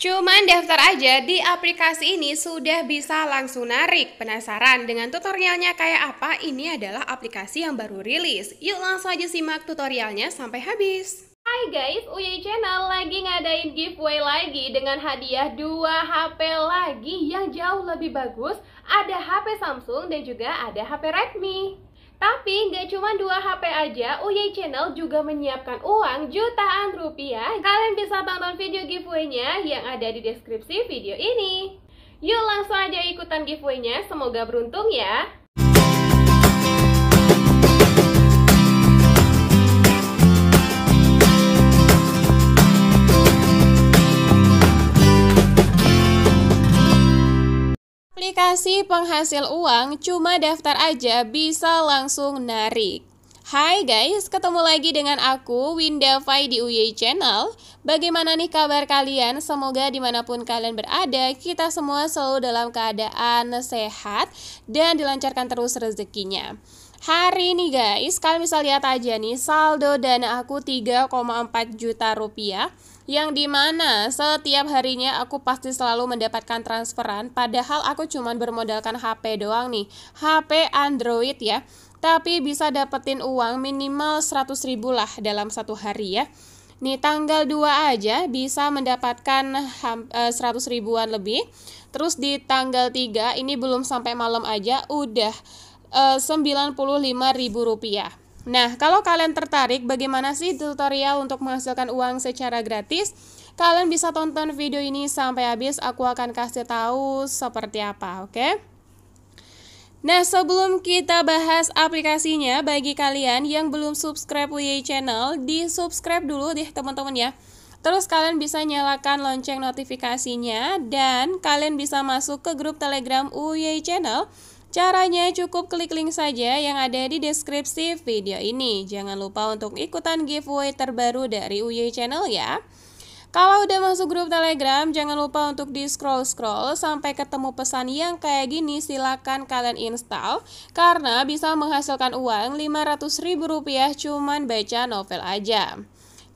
Cuman daftar aja di aplikasi ini sudah bisa langsung narik. Penasaran dengan tutorialnya kayak apa? Ini adalah aplikasi yang baru rilis. Yuk langsung aja simak tutorialnya sampai habis. Hai guys, UY Channel lagi ngadain giveaway lagi dengan hadiah dua HP lagi yang jauh lebih bagus. Ada HP Samsung dan juga ada HP Redmi. Tapi nggak cuma dua HP aja, UY Channel juga menyiapkan uang jutaan rupiah. Kalian bisa tonton video giveaway-nya yang ada di deskripsi video ini. Yuk langsung aja ikutan giveaway-nya, semoga beruntung ya! aplikasi penghasil uang cuma daftar aja bisa langsung narik. Hai guys, ketemu lagi dengan aku Winda Fai di UY Channel. Bagaimana nih kabar kalian? Semoga dimanapun kalian berada, kita semua selalu dalam keadaan sehat dan dilancarkan terus rezekinya. Hari ini guys, kalian bisa lihat aja nih saldo dana aku 3,4 juta rupiah yang dimana setiap harinya aku pasti selalu mendapatkan transferan padahal aku cuman bermodalkan HP doang nih HP Android ya tapi bisa dapetin uang minimal 100 ribu lah dalam satu hari ya Nih tanggal 2 aja bisa mendapatkan 100 eh, ribuan lebih. Terus di tanggal 3 ini belum sampai malam aja udah 95 eh, ribu rupiah. Nah, kalau kalian tertarik bagaimana sih tutorial untuk menghasilkan uang secara gratis, kalian bisa tonton video ini sampai habis. Aku akan kasih tahu seperti apa, oke? Okay? Nah, sebelum kita bahas aplikasinya, bagi kalian yang belum subscribe WY Channel, di-subscribe dulu deh teman-teman ya. Terus kalian bisa nyalakan lonceng notifikasinya dan kalian bisa masuk ke grup Telegram UY Channel Caranya cukup klik link saja yang ada di deskripsi video ini. Jangan lupa untuk ikutan giveaway terbaru dari UY Channel ya. Kalau udah masuk grup Telegram, jangan lupa untuk di scroll-scroll sampai ketemu pesan yang kayak gini silakan kalian install karena bisa menghasilkan uang 500 ribu rupiah cuman baca novel aja.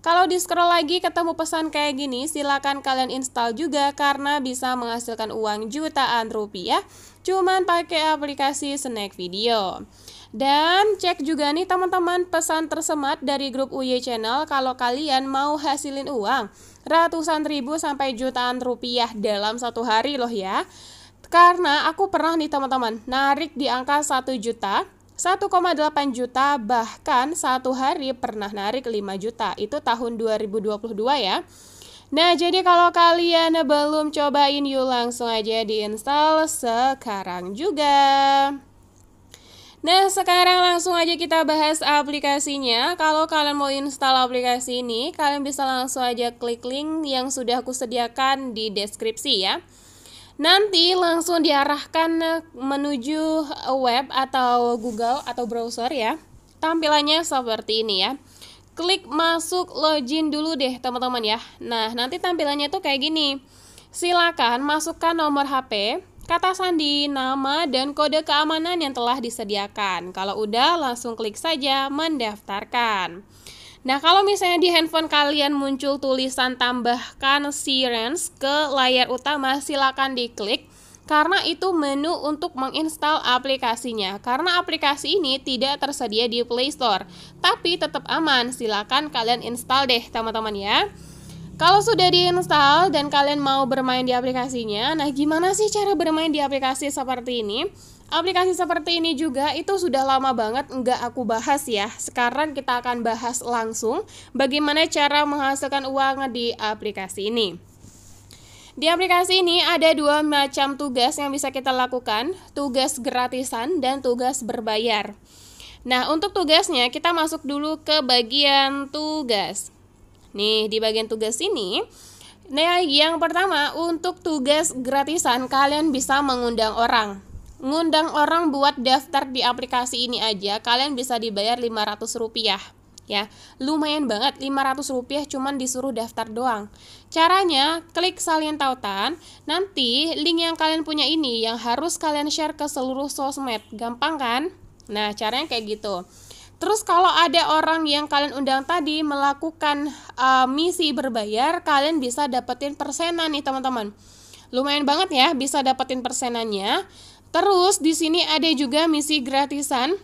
Kalau di scroll lagi ketemu pesan kayak gini, silakan kalian install juga karena bisa menghasilkan uang jutaan rupiah cuman pakai aplikasi Snack Video. Dan cek juga nih teman-teman pesan tersemat dari grup UY Channel kalau kalian mau hasilin uang ratusan ribu sampai jutaan rupiah dalam satu hari loh ya. Karena aku pernah nih teman-teman narik di angka 1 juta 1,8 juta bahkan satu hari pernah narik 5 juta. Itu tahun 2022 ya. Nah, jadi kalau kalian belum cobain yuk langsung aja diinstal sekarang juga. Nah, sekarang langsung aja kita bahas aplikasinya. Kalau kalian mau install aplikasi ini, kalian bisa langsung aja klik link yang sudah aku sediakan di deskripsi ya. Nanti langsung diarahkan eh, menuju eh, web atau Google atau browser ya. Tampilannya seperti ini ya. Klik masuk login dulu deh teman-teman ya. Nah, nanti tampilannya tuh kayak gini. Silakan masukkan nomor HP, kata sandi, nama, dan kode keamanan yang telah disediakan. Kalau udah, langsung klik saja mendaftarkan. Nah, kalau misalnya di handphone kalian muncul tulisan tambahkan Sirens ke layar utama, silakan diklik karena itu menu untuk menginstal aplikasinya. Karena aplikasi ini tidak tersedia di Play Store, tapi tetap aman. Silakan kalian install deh, teman-teman ya. Kalau sudah diinstal dan kalian mau bermain di aplikasinya, nah gimana sih cara bermain di aplikasi seperti ini? Aplikasi seperti ini juga itu sudah lama banget nggak aku bahas ya. Sekarang kita akan bahas langsung bagaimana cara menghasilkan uang di aplikasi ini. Di aplikasi ini ada dua macam tugas yang bisa kita lakukan, tugas gratisan dan tugas berbayar. Nah, untuk tugasnya kita masuk dulu ke bagian tugas. Nih, di bagian tugas ini Nah, yang pertama untuk tugas gratisan kalian bisa mengundang orang ngundang orang buat daftar di aplikasi ini aja kalian bisa dibayar 500 rupiah ya lumayan banget 500 rupiah cuman disuruh daftar doang caranya klik salin tautan nanti link yang kalian punya ini yang harus kalian share ke seluruh sosmed gampang kan nah caranya kayak gitu Terus kalau ada orang yang kalian undang tadi melakukan uh, misi berbayar, kalian bisa dapetin persenan nih teman-teman. Lumayan banget ya bisa dapetin persenannya. Terus di sini ada juga misi gratisan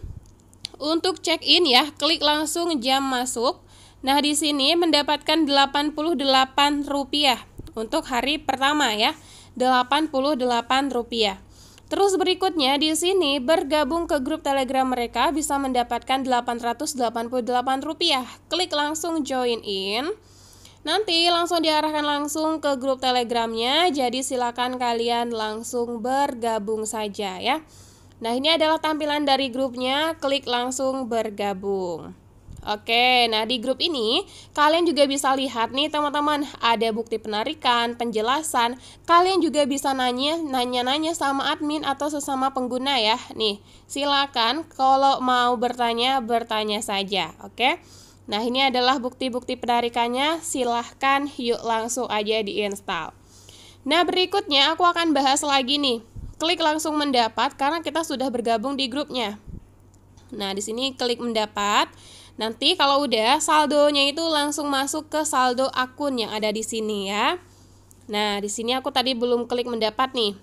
untuk check-in ya, klik langsung jam masuk. Nah, di sini mendapatkan Rp88 untuk hari pertama ya. Rp88. Terus berikutnya di sini bergabung ke grup Telegram mereka bisa mendapatkan Rp888. Klik langsung join in. Nanti langsung diarahkan langsung ke grup Telegramnya, jadi silakan kalian langsung bergabung saja ya. Nah, ini adalah tampilan dari grupnya, klik langsung bergabung. Oke, nah di grup ini kalian juga bisa lihat nih teman-teman, ada bukti penarikan, penjelasan. Kalian juga bisa nanya, nanya-nanya sama admin atau sesama pengguna ya. Nih, silakan kalau mau bertanya, bertanya saja, oke? Nah, ini adalah bukti-bukti penarikannya. Silahkan yuk langsung aja diinstal. Nah, berikutnya aku akan bahas lagi nih. Klik langsung mendapat karena kita sudah bergabung di grupnya. Nah, di sini klik mendapat. Nanti kalau udah saldonya itu langsung masuk ke saldo akun yang ada di sini ya. Nah, di sini aku tadi belum klik mendapat nih.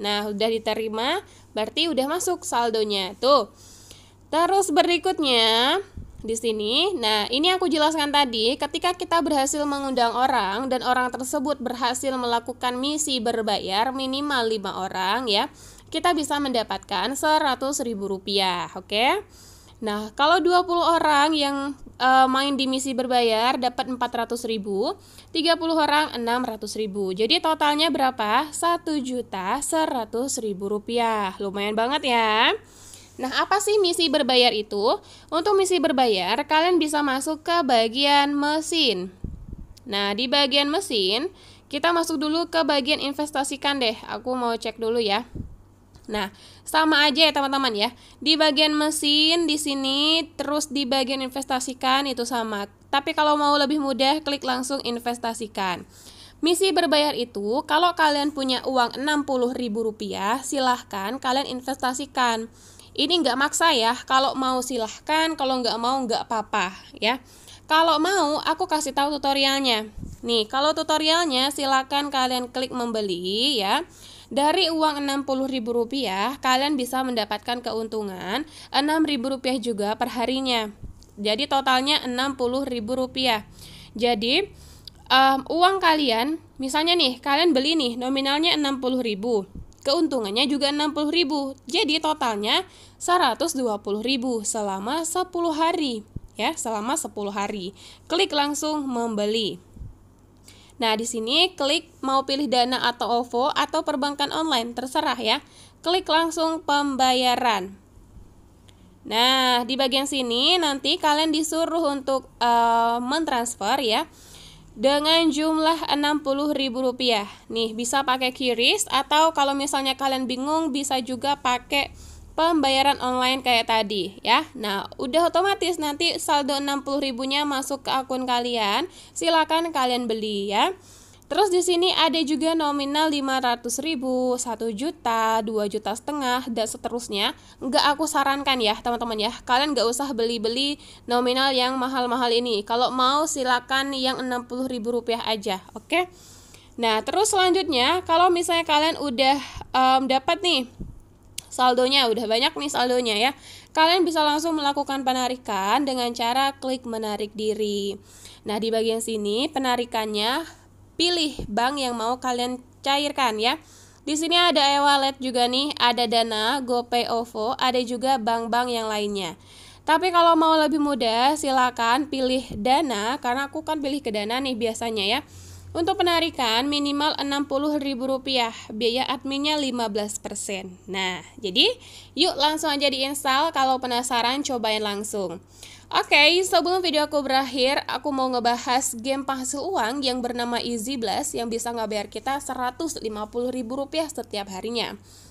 Nah, udah diterima, berarti udah masuk saldonya. Tuh. Terus berikutnya, di sini. Nah, ini aku jelaskan tadi, ketika kita berhasil mengundang orang dan orang tersebut berhasil melakukan misi berbayar minimal 5 orang ya, kita bisa mendapatkan Rp100.000, oke? Nah, kalau 20 orang yang e, main di misi berbayar dapat 400.000, 30 orang 600.000. Jadi totalnya berapa? Rp1.100.000. Lumayan banget ya. Nah, apa sih misi berbayar itu? Untuk misi berbayar, kalian bisa masuk ke bagian mesin. Nah, di bagian mesin, kita masuk dulu ke bagian investasikan deh. Aku mau cek dulu ya. Nah, sama aja ya teman-teman ya. Di bagian mesin di sini terus di bagian investasikan itu sama. Tapi kalau mau lebih mudah klik langsung investasikan. Misi berbayar itu, kalau kalian punya uang Rp60.000, silahkan kalian investasikan. Ini nggak maksa ya, kalau mau silahkan, kalau nggak mau nggak apa-apa ya. Kalau mau, aku kasih tahu tutorialnya. Nih, kalau tutorialnya silahkan kalian klik membeli ya. Dari uang Rp60.000, kalian bisa mendapatkan keuntungan Rp6.000 juga per harinya Jadi totalnya Rp60.000. Jadi um, uang kalian, misalnya nih, kalian beli nih nominalnya rp 60.000. Keuntungannya juga 60.000. Jadi totalnya ribu selama 10 hari ya, selama 10 hari. Klik langsung membeli. Nah, di sini klik mau pilih dana atau OVO atau perbankan online, terserah ya. Klik langsung pembayaran. Nah, di bagian sini nanti kalian disuruh untuk uh, mentransfer ya dengan jumlah Rp60.000. Nih, bisa pakai QRIS atau kalau misalnya kalian bingung bisa juga pakai pembayaran online kayak tadi ya. Nah, udah otomatis nanti saldo 60 ribunya masuk ke akun kalian. Silakan kalian beli ya. Terus di sini ada juga nominal 500 ribu, 1 juta, 2 juta setengah, dan seterusnya. Enggak aku sarankan ya teman-teman ya, kalian enggak usah beli-beli nominal yang mahal-mahal ini. Kalau mau silakan yang 60 ribu rupiah aja, oke? Okay? Nah terus selanjutnya, kalau misalnya kalian udah um, dapat nih saldonya udah banyak nih saldonya ya kalian bisa langsung melakukan penarikan dengan cara klik menarik diri nah di bagian sini penarikannya pilih bank yang mau kalian cairkan ya di sini ada e-wallet juga nih, ada Dana, GoPay, OVO, ada juga bank-bank yang lainnya. Tapi kalau mau lebih mudah, silakan pilih Dana karena aku kan pilih ke Dana nih biasanya ya. Untuk penarikan minimal Rp60.000, biaya adminnya 15%. Nah, jadi yuk langsung aja diinstal kalau penasaran cobain langsung. Oke, okay, sebelum video aku berakhir, aku mau ngebahas game penghasil uang yang bernama Easy Blast yang bisa ngebayar kita Rp150.000 setiap harinya.